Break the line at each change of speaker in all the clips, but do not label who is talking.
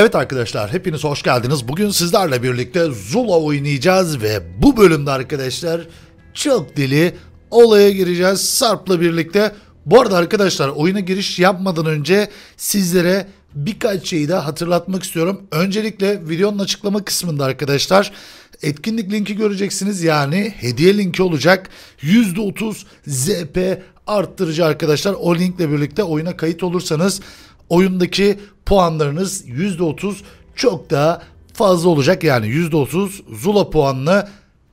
Evet arkadaşlar hepiniz hoş geldiniz. Bugün sizlerle birlikte Zula oynayacağız ve bu bölümde arkadaşlar çok dili olaya gireceğiz Sarp'la birlikte. Bu arada arkadaşlar oyuna giriş yapmadan önce sizlere birkaç şeyi de hatırlatmak istiyorum. Öncelikle videonun açıklama kısmında arkadaşlar etkinlik linki göreceksiniz. Yani hediye linki olacak. %30 ZP arttırıcı arkadaşlar. O linkle birlikte oyuna kayıt olursanız oyundaki puanlarınız %30 çok daha fazla olacak. Yani %30 Zula puanını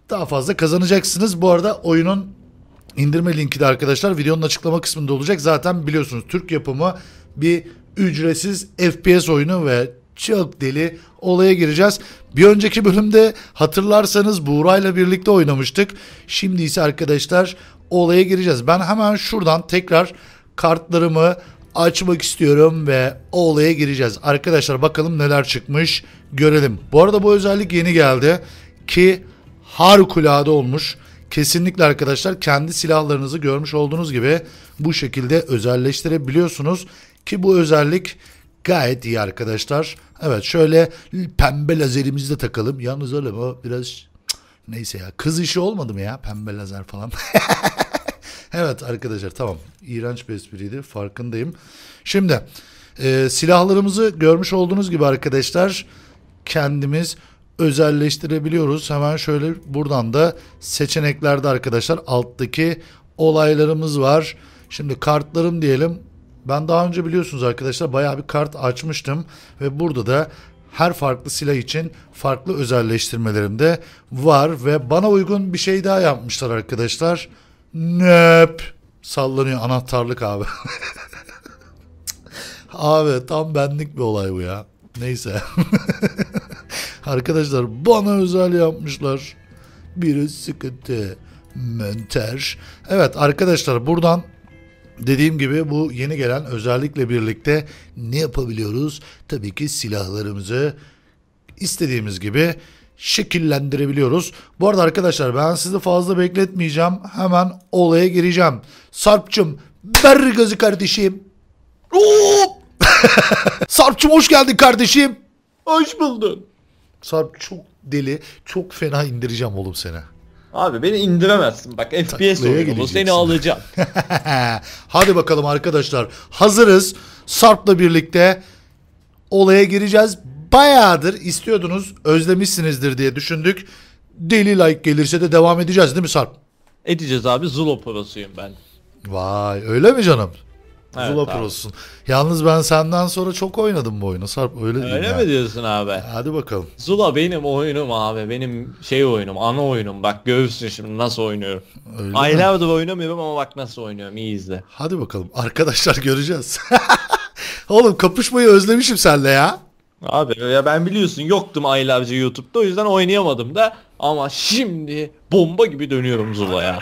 daha fazla kazanacaksınız. Bu arada oyunun indirme linki de arkadaşlar videonun açıklama kısmında olacak. Zaten biliyorsunuz Türk yapımı bir ücretsiz FPS oyunu ve çok deli olaya gireceğiz. Bir önceki bölümde hatırlarsanız Buğra'yla birlikte oynamıştık. Şimdi ise arkadaşlar olaya gireceğiz. Ben hemen şuradan tekrar kartlarımı açmak istiyorum ve o olaya gireceğiz. Arkadaşlar bakalım neler çıkmış görelim. Bu arada bu özellik yeni geldi ki harikulade olmuş. Kesinlikle arkadaşlar kendi silahlarınızı görmüş olduğunuz gibi bu şekilde özelleştirebiliyorsunuz ki bu özellik gayet iyi arkadaşlar. Evet şöyle pembe lazerimizi de takalım. Yalnız öyle o biraz Neyse ya kız işi olmadı mı ya pembe lazer falan. Evet arkadaşlar tamam. İğrenç bir espriydi farkındayım. Şimdi e, silahlarımızı görmüş olduğunuz gibi arkadaşlar kendimiz özelleştirebiliyoruz. Hemen şöyle buradan da seçeneklerde arkadaşlar alttaki olaylarımız var. Şimdi kartlarım diyelim. Ben daha önce biliyorsunuz arkadaşlar bayağı bir kart açmıştım ve burada da her farklı silah için farklı özelleştirmelerim de var ve bana uygun bir şey daha yapmışlar arkadaşlar. Arkadaşlar Nöp. Sallanıyor anahtarlık abi. abi tam benlik bir olay bu ya. Neyse. Arkadaşlar bana özel yapmışlar. Biri sıkıntı. Mönter. Evet arkadaşlar buradan Dediğim gibi bu yeni gelen özellikle birlikte ne yapabiliyoruz? Tabii ki silahlarımızı istediğimiz gibi şekillendirebiliyoruz. Bu arada arkadaşlar ben sizi fazla bekletmeyeceğim. Hemen olaya gireceğim. Sarpçım, ver gazı kardeşim. Sarpçım hoş geldin kardeşim. Hoş buldun. Sarp çok deli. Çok fena indireceğim oğlum seni.
Abi beni indiremezsin. Bak FPS oyunu bu seni alacağım.
Hadi bakalım arkadaşlar. Hazırız. Sarp'la birlikte olaya gireceğiz bayağıdır istiyordunuz, özlemişsinizdir diye düşündük. Deli like gelirse de devam edeceğiz değil mi Sarp?
Edeceğiz abi. Zulo prosuyum ben.
Vay öyle mi canım?
Evet, Zula abi. prosun.
Yalnız ben senden sonra çok oynadım bu oyunu Sarp öyle değil Öyle mi yani.
diyorsun abi? Hadi bakalım. Zula benim oyunum abi. Benim şey oyunum, ana oyunum. Bak görürsün şimdi nasıl oynuyorum. Öyle Aylardır
oynamıyorum ama bak
nasıl oynuyorum. İyi izle. Hadi bakalım. Arkadaşlar göreceğiz. Oğlum kapışmayı özlemişim senle ya. Abi ya ben biliyorsun yoktum aylarca YouTube'da o yüzden oynayamadım da ama şimdi bomba gibi dönüyorum Zula ya.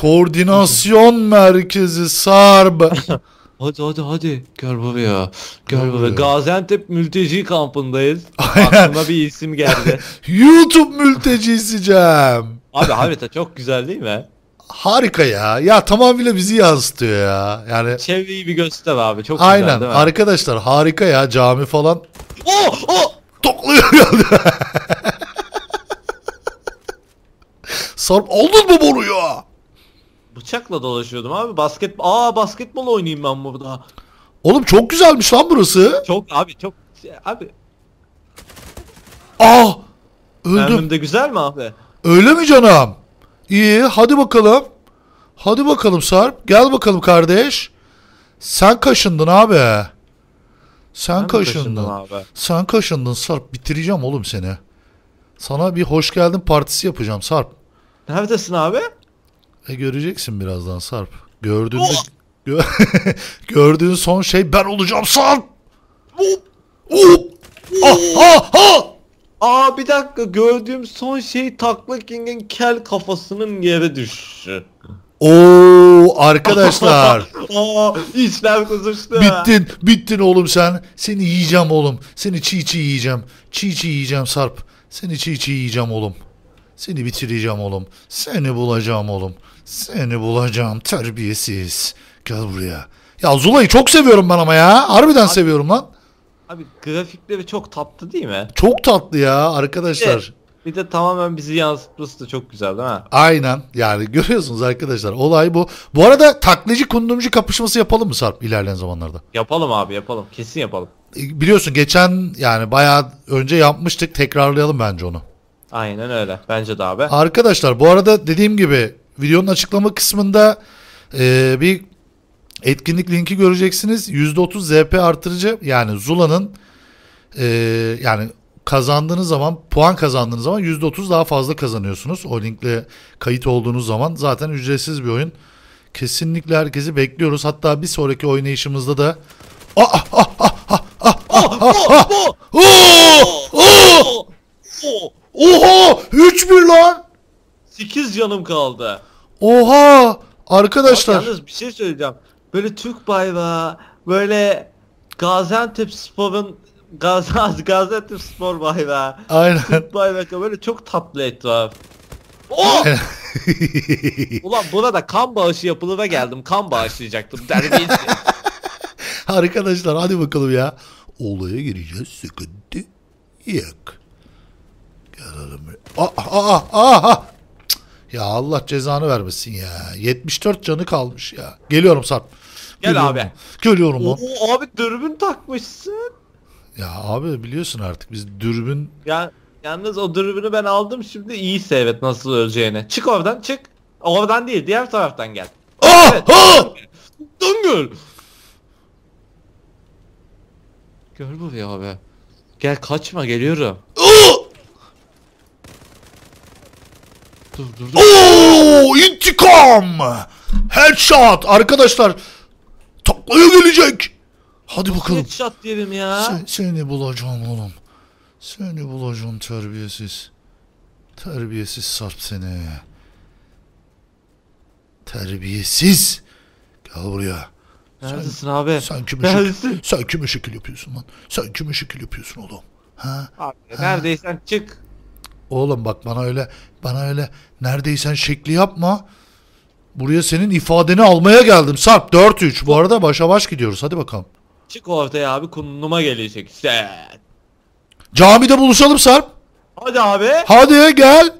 Koordinasyon merkezi Sarb.
hadi hadi hadi gel buraya. Gel buraya. Gaziantep mülteci kampındayız. Aklıma bir isim geldi.
YouTube mültecisi Cem.
Abi harita çok güzel değil mi?
harika ya. Ya tamamıyla bizi yansıtıyor ya.
Yani çevreyi bir göster abi. Çok Aynen. güzel değil mi?
Arkadaşlar harika ya. Cami falan
Oh! Oh! Tokluyor
Sarp aldın mı bunu ya?
Bıçakla dolaşıyordum abi. Basket Aa basketbol oynayayım ben burada. Oğlum çok güzelmiş lan burası. Çok abi çok abi. Aa! Öldüm. de güzel mi abi?
Öyle mi canım? İyi hadi bakalım. Hadi bakalım Sarp. Gel bakalım kardeş. Sen kaşındın abi. Sen kaşındın. Abi. Sen kaşındın Sarp. Bitireceğim oğlum seni. Sana bir hoş geldin partisi yapacağım Sarp. Neredesin abi? E göreceksin birazdan Sarp. Gördüğün, oh. gö gördüğün son şey ben olacağım Sarp.
Oh. Oh. Oh. Ah, ah, ah. Aa bir dakika gördüğüm son şey Takla King'in kel kafasının yere düştü. Oo
arkadaşlar.
Oo işlem kızıştı. Bittin,
bittin oğlum sen. Seni yiyeceğim oğlum. Seni çiğ çiğ yiyeceğim. Çiğ çiğ yiyeceğim Sarp. Seni çiğ çiğ yiyeceğim oğlum. Seni bitireceğim oğlum. Seni bulacağım oğlum. Seni bulacağım terbiyesiz. Gel buraya. Ya Zula'yı çok seviyorum ben ama ya. Harbiden abi, seviyorum lan.
Abi grafikleri çok tatlı değil mi?
Çok tatlı ya arkadaşlar. Evet.
Bir de tamamen bizi yansıtması da çok güzel değil mi?
Aynen. Yani görüyorsunuz arkadaşlar olay bu. Bu arada taklici kundumcu kapışması yapalım mı Sarp ilerleyen zamanlarda?
Yapalım abi yapalım. Kesin yapalım.
E, biliyorsun geçen yani bayağı önce yapmıştık. Tekrarlayalım bence onu. Aynen öyle. Bence de abi. Arkadaşlar bu arada dediğim gibi videonun açıklama kısmında e, bir etkinlik linki göreceksiniz. %30 ZP artırıcı yani Zula'nın e, yani kazandığınız zaman puan kazandığınız zaman %30 daha fazla kazanıyorsunuz. O linkle kayıt olduğunuz zaman zaten ücretsiz bir oyun. Kesinlikle herkesi bekliyoruz. Hatta bir sonraki oynayışımızda da Ah ah ah ah ah ah ah
Oha 3-1 lan. 8 canım kaldı.
Oha arkadaşlar. Bak,
yalnız bir şey söyleyeceğim. Böyle Türk bayrağı böyle Gaziantep Spor'un Gaz, Gaziantep Spor vay be. Aynen. Vay be böyle çok tatlı etti abi. Oh! Ulan buna da kan bağışı yapılığına geldim. Kan bağışlayacaktım. Derbiyi
Arkadaşlar hadi bakalım ya. Olaya gireceğiz. Sıkıntı yok.
Gelelim. Ah
ah ah ah. ah, ah. Ya Allah cezanı vermesin ya. 74 canı kalmış ya. Geliyorum Sarp. Gel Geliyorum abi. Geliyorum. mu?
abi dürbün takmışsın. Ya abi
biliyorsun artık biz dürbün...
Ya, yalnız o dürbünü ben aldım şimdi iyi seyret nasıl öleceğini. Çık oradan çık. Oradan değil diğer taraftan gel. Ah Evet. Aa! Gör Gör ya abi. Gel kaçma geliyorum. Ah!
Dur dur dur. Oo, intikam!
Headshot!
Arkadaşlar toplaya gelecek. Hadi Nasıl bakalım. Headshot diyelim ya. Sen, seni bulacağım oğlum. Seni bulacağım terbiyesiz. Terbiyesiz sarp seni. Terbiyesiz. Gel buraya. Neredesin sen, abi? Sen kime, Neredesin? Şekil, sen kime şekil yapıyorsun lan? Sen kime şekil yapıyorsun oğlum? Ha? Abi ha? neredeysen çık. Oğlum bak bana öyle bana öyle neredeysen şekli yapma. Buraya senin ifadeni almaya geldim. Sarp 4-3 bu arada başa baş gidiyoruz. Hadi bakalım.
Çık ortaya abi kunduma gelecek sen.
Camide buluşalım Sarp.
Hadi abi. Hadi
gel.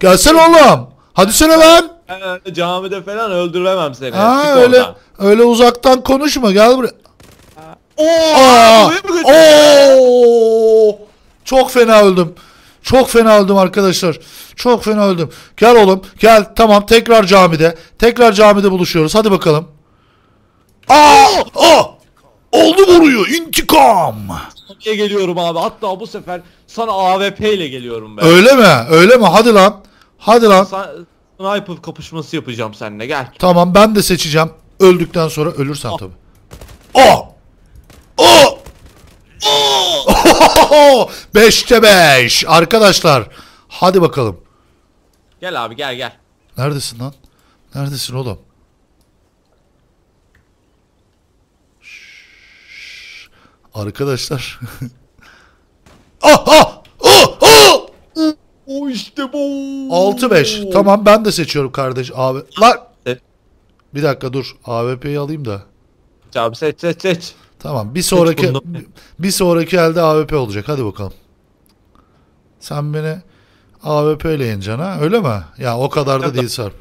Gelsen oğlum. Hadi söyle lan.
Ben ee, camide falan öldüremem seni. Ha, Çık öyle, oradan.
öyle uzaktan konuşma gel buraya. Oo, oo. Çok fena öldüm. Çok fena öldüm arkadaşlar. Çok fena öldüm. Gel oğlum gel tamam tekrar camide. Tekrar camide buluşuyoruz hadi bakalım.
Aa, aa, Oldu vuruyor intikam. Sokya geliyorum abi. Hatta bu sefer sana AWP ile geliyorum ben. Öyle mi?
Öyle mi? Hadi lan. Hadi lan.
Sa sniper kapışması yapacağım seninle gel.
Tamam ben de seçeceğim. Öldükten sonra ölürsem ah. tabii. Aa! Aa! Aa! 5'te 5 arkadaşlar. Hadi bakalım.
Gel abi gel gel.
Neredesin lan? Neredesin oğlum? Arkadaşlar. ah ah! Ah! ah!
O işte bu. 6-5. Tamam
ben de seçiyorum kardeş. Abi. Lan. E- bir dakika dur. AWP'yi alayım da.
Tamam seç seç seç.
Tamam bir sonraki bir sonraki elde AWP olacak. Hadi bakalım. Sen
beni AWP
ile yeneceksin ha öyle mi? Ya o kadar da değil Sarp.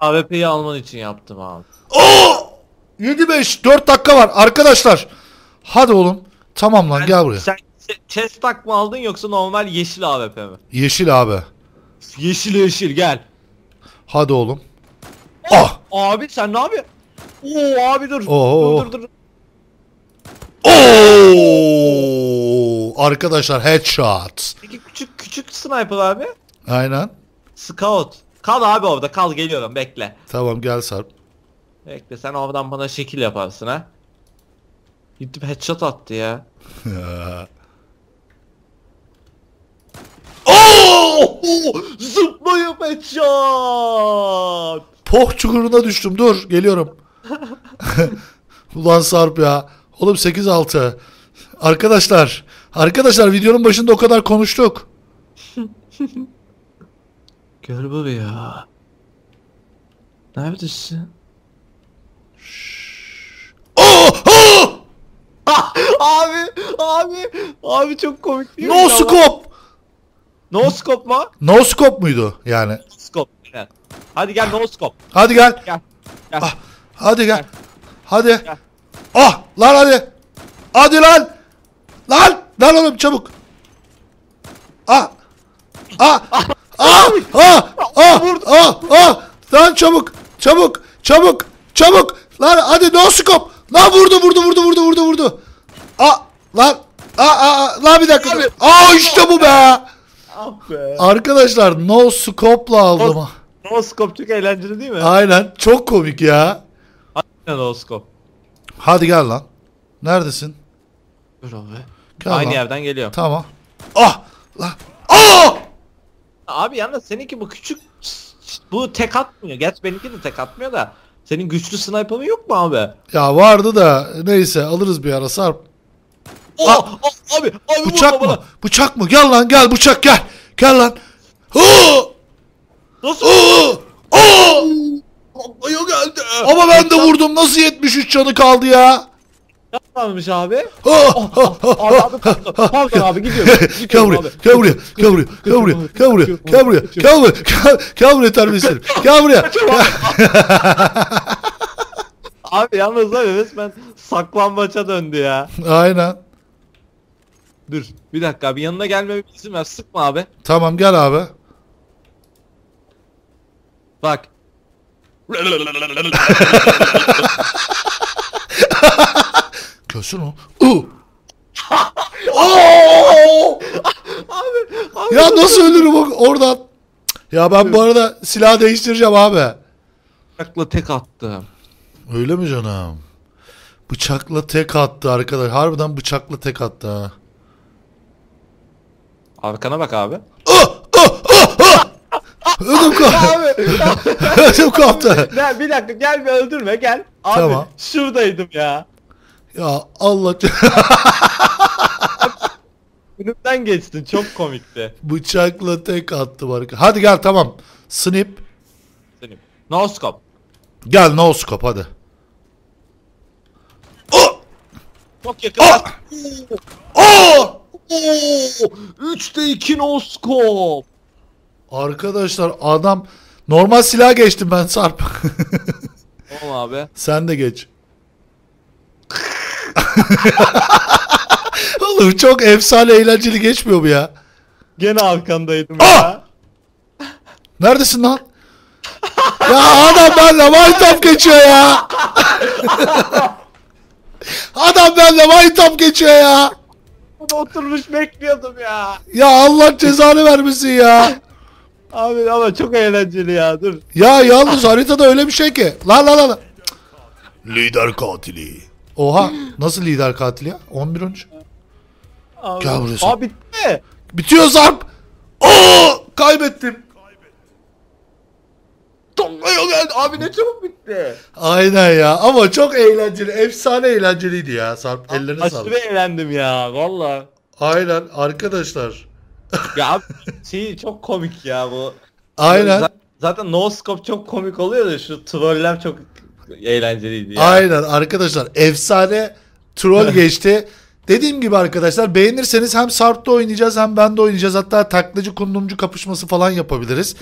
AWP'yi ah! alman için yaptım abi. Oo!
7-5 4 dakika var arkadaşlar. Hadi oğlum. Tamam lan gel buraya. Sen
chest tak mı aldın yoksa normal yeşil AWP mi?
Yeşil abi. Yeşil yeşil gel. Hadi oğlum.
Oh! Ah! Abi sen ne yapıyorsun? Oo abi dur. Oo. Dur dur dur.
Oo! Arkadaşlar headshot. Peki
küçük küçük sniper abi. Aynen. Scout. Kal abi orada kal geliyorum bekle.
Tamam gel Sarp.
Bekle sen avdan bana şekil yaparsın ha. Gidip headshot attı ya.
Oh, Zıplayıp headshot! Poh çukuruna düştüm dur geliyorum. Ulan Sarp ya. Oğlum 8-6. Arkadaşlar. Arkadaşlar videonun başında o kadar konuştuk.
Gör bu ya. Ne Neredesin? abi abi abi çok komik değil mi? No ya scope. No scope mu?
No scope muydu
yani? Scope. evet. Hadi gel no scope. Hadi gel. Gel. Gel. Ah, hadi gel.
Hadi. Gel. Ah lan hadi. Hadi lan. Lan. Lan oğlum çabuk. Ah. Ah. Ah. Ah. Ah. Ah. Ah. Ah. Lan çabuk. Çabuk. Çabuk. Çabuk. Lan hadi no scope. Lan vurdu vurdu vurdu vurdu. Aa lan. Aa, aa lan bir dakika. Abi. Aa işte bu be. Ah be. Arkadaşlar no scope'la aldım. No,
no scope çok eğlenceli değil mi? Aynen.
Çok komik ya.
Aynen no scope.
Hadi gel lan. Neredesin?
Dur abi.
Aynı lan. yerden geliyor. Tamam.
Ah! Lan. Ah! Abi yalnız seninki bu küçük bu tek atmıyor. Gerçi benimki de tek atmıyor da. Senin güçlü sniper'ın yok mu abi?
Ya vardı da neyse alırız bir ara Sarp. Oh, oh, abi, abi bıçak mı? Bana. Bıçak mı? Gel lan gel bıçak gel. Gel lan. Nasıl? Oo! Oo! Ayo geldi. Ama ben de vurdum. Nasıl 73 canı kaldı ya?
Yapmamış abi.
Oh, oh, oh, abi abi pardon, pardon abi gidiyorum. Gel buraya, gel buraya, gel buraya, gel buraya, gel buraya, gel buraya, gel buraya, gel buraya terbiyesizlerim. Gel buraya.
Abi yalnız abi resmen saklambaça döndü ya. Aynen. Dur bir dakika abi yanına gelmeme izin ver sıkma abi.
Tamam gel abi.
Bak.
Görsün o. U. abi, abi. Ya nasıl ölürüm o- oradan? Ya ben bu arada silah değiştireceğim abi.
Bıçakla tek attı. Öyle mi
canım? Bıçakla tek attı arkadaş. Harbiden bıçakla tek attı ha.
Arkana bak abi. Ödüm koptu. Abi. Ödüm koptu. bir dakika gel bir öldürme gel. Abi Tamam. şuradaydım ya. Ya Allah
Önümden geçtin çok komikti. bıçakla tek attı arka. Hadi gel tamam. Snip. Snip. No Gel no hadi.
Oh! Çok yakın. Aa! Oh! Oo! Oh!
3'te 2 no Arkadaşlar adam normal silah geçtim ben Sarp.
tamam abi.
Sen de geç. Oğlum çok efsane eğlenceli geçmiyor mu ya? Gene arkandaydım Aa! Ah! ya. Neredesin lan? ya adam benle Minecraft geçiyor ya. adam benle Minecraft geçiyor ya.
Burada oturmuş bekliyordum ya.
Ya Allah cezanı vermesin ya.
Abi ama çok
eğlenceli ya dur. Ya yalnız haritada öyle bir şey ki. La la la la. Lider katili. Oha nasıl lider katili ya? 11 13. Abi, Gel buraya Abi bitti Bitiyor zarp. Oo kaybettim.
Tongaya geldi. Abi ne çabuk bitti.
Aynen ya. Ama çok eğlenceli. Efsane eğlenceliydi ya. Sarp ellerine sağlık. Aşırı eğlendim ya. Valla.
Aynen arkadaşlar. Ya abi, şey çok komik ya bu. Aynen. zaten no scope çok komik oluyor da şu troller çok eğlenceliydi ya.
Aynen arkadaşlar efsane troll geçti. Dediğim gibi arkadaşlar beğenirseniz hem Sarp'ta oynayacağız hem ben de oynayacağız. Hatta taklacı kundumcu kapışması falan yapabiliriz.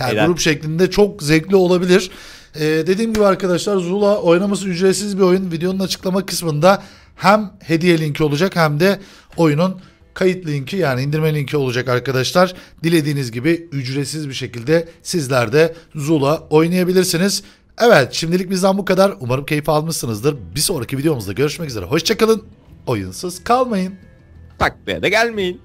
Yani Helal. grup şeklinde çok zevkli olabilir. Ee, dediğim gibi arkadaşlar Zula oynaması ücretsiz bir oyun. Videonun açıklama kısmında hem hediye linki olacak hem de oyunun kayıt linki yani indirme linki olacak arkadaşlar. Dilediğiniz gibi ücretsiz bir şekilde sizler de Zula oynayabilirsiniz. Evet şimdilik bizden bu kadar. Umarım keyif almışsınızdır. Bir sonraki videomuzda görüşmek üzere. Hoşçakalın. Oyunsuz kalmayın. Takviye
de gelmeyin.